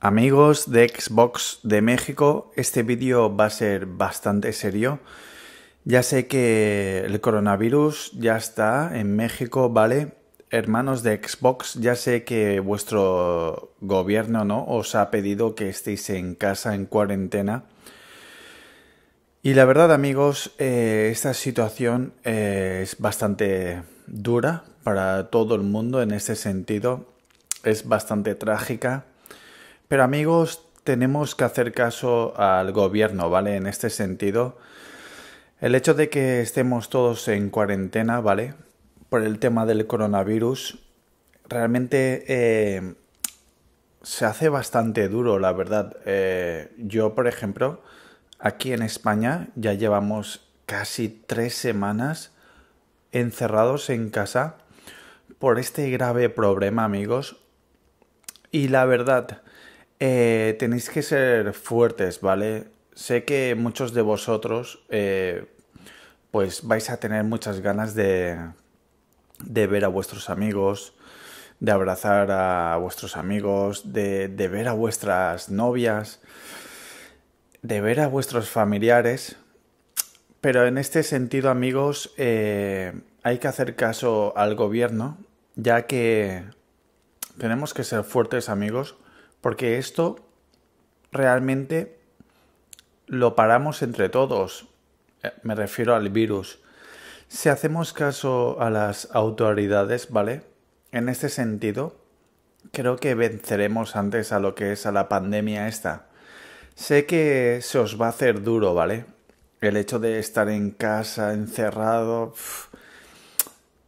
Amigos de Xbox de México, este vídeo va a ser bastante serio. Ya sé que el coronavirus ya está en México, ¿vale? Hermanos de Xbox, ya sé que vuestro gobierno, ¿no? Os ha pedido que estéis en casa, en cuarentena. Y la verdad, amigos, eh, esta situación eh, es bastante dura para todo el mundo en este sentido. Es bastante trágica pero amigos, tenemos que hacer caso al gobierno, ¿vale? En este sentido, el hecho de que estemos todos en cuarentena, ¿vale? Por el tema del coronavirus, realmente eh, se hace bastante duro, la verdad. Eh, yo, por ejemplo, aquí en España ya llevamos casi tres semanas encerrados en casa por este grave problema, amigos. Y la verdad, eh, tenéis que ser fuertes, ¿vale? Sé que muchos de vosotros eh, pues vais a tener muchas ganas de, ver a vuestros amigos, de abrazar a vuestros amigos, de, ver a vuestras novias, de ver a vuestros familiares. Pero en este sentido, amigos, eh, hay que hacer caso al gobierno, ya que tenemos que ser fuertes, amigos, porque esto realmente lo paramos entre todos. Eh, me refiero al virus. Si hacemos caso a las autoridades, ¿vale? En este sentido, creo que venceremos antes a lo que es a la pandemia esta. Sé que se os va a hacer duro, ¿vale? El hecho de estar en casa, encerrado,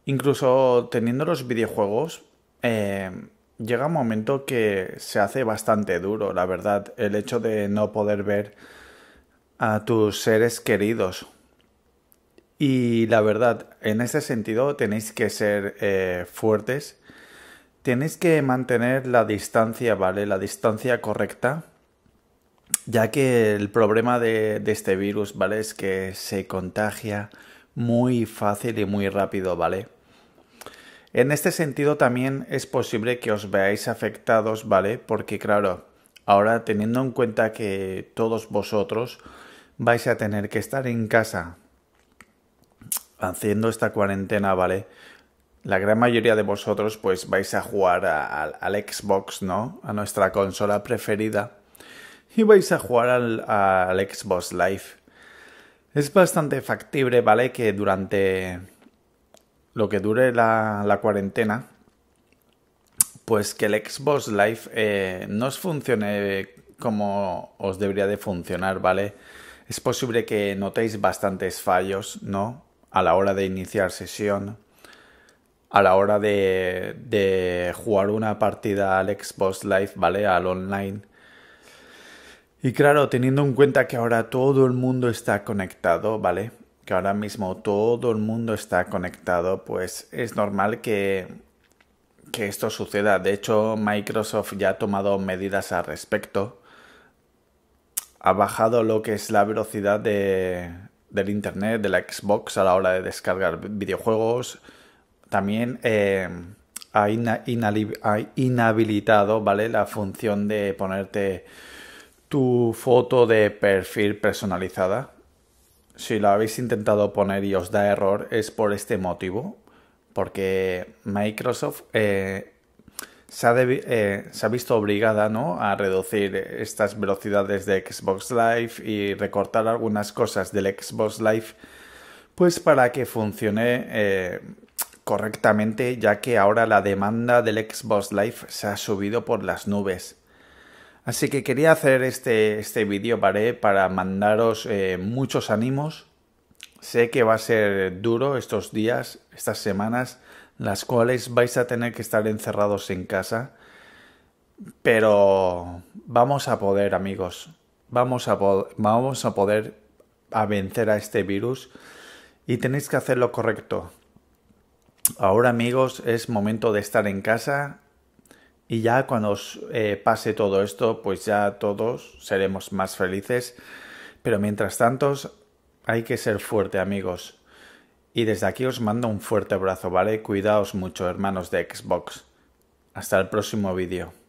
incluso teniendo los videojuegos, eh, llega un momento que se hace bastante duro, la verdad, el hecho de no poder ver a tus seres queridos. Y la verdad, en ese sentido tenéis que ser eh, fuertes, tenéis que mantener la distancia, ¿vale? La distancia correcta, ya que el problema de este virus, ¿vale? Es que se contagia muy fácil y muy rápido, ¿vale? En este sentido también es posible que os veáis afectados, ¿vale? Porque claro, ahora teniendo en cuenta que todos vosotros vais a tener que estar en casa haciendo esta cuarentena, ¿vale? La gran mayoría de vosotros pues vais a jugar al Xbox, ¿no? A nuestra consola preferida. Y vais a jugar al Xbox Live. Es bastante factible, ¿vale? Que durante lo que dure la, cuarentena, pues que el Xbox Live eh, no os funcione como os debería de funcionar, ¿vale? Es posible que notéis bastantes fallos, ¿no? A la hora de iniciar sesión, a la hora de, de jugar una partida al Xbox Live, ¿vale? Al online. Y claro, teniendo en cuenta que ahora todo el mundo está conectado, ¿vale? ahora mismo todo el mundo está conectado, pues es normal que, esto suceda. De hecho, Microsoft ya ha tomado medidas al respecto. Ha bajado lo que es la velocidad del Internet, de la Xbox a la hora de descargar videojuegos. También eh, ha, ha, inhabilitado ¿vale? la función de ponerte tu foto de perfil personalizada si lo habéis intentado poner y os da error, es por este motivo. Porque Microsoft eh, eh, se, ha visto obligada a reducir estas velocidades de Xbox Live y recortar algunas cosas del Xbox Live, pues para que funcione eh, correctamente, ya que ahora la demanda del Xbox Live se ha subido por las nubes. Así que quería hacer este, este vídeo para mandaros eh, muchos ánimos. Sé que va a ser duro estos días, estas semanas, las cuales vais a tener que estar encerrados en casa. Pero vamos a poder, amigos. Vamos a, vamos a poder a vencer a este virus. Y tenéis que hacer lo correcto. Ahora, amigos, es momento de estar en casa y ya cuando os, eh, pase todo esto, pues ya todos seremos más felices. Pero mientras tanto, hay que ser fuerte, amigos. Y desde aquí os mando un fuerte abrazo, ¿vale? Cuidaos mucho, hermanos de Xbox. Hasta el próximo vídeo.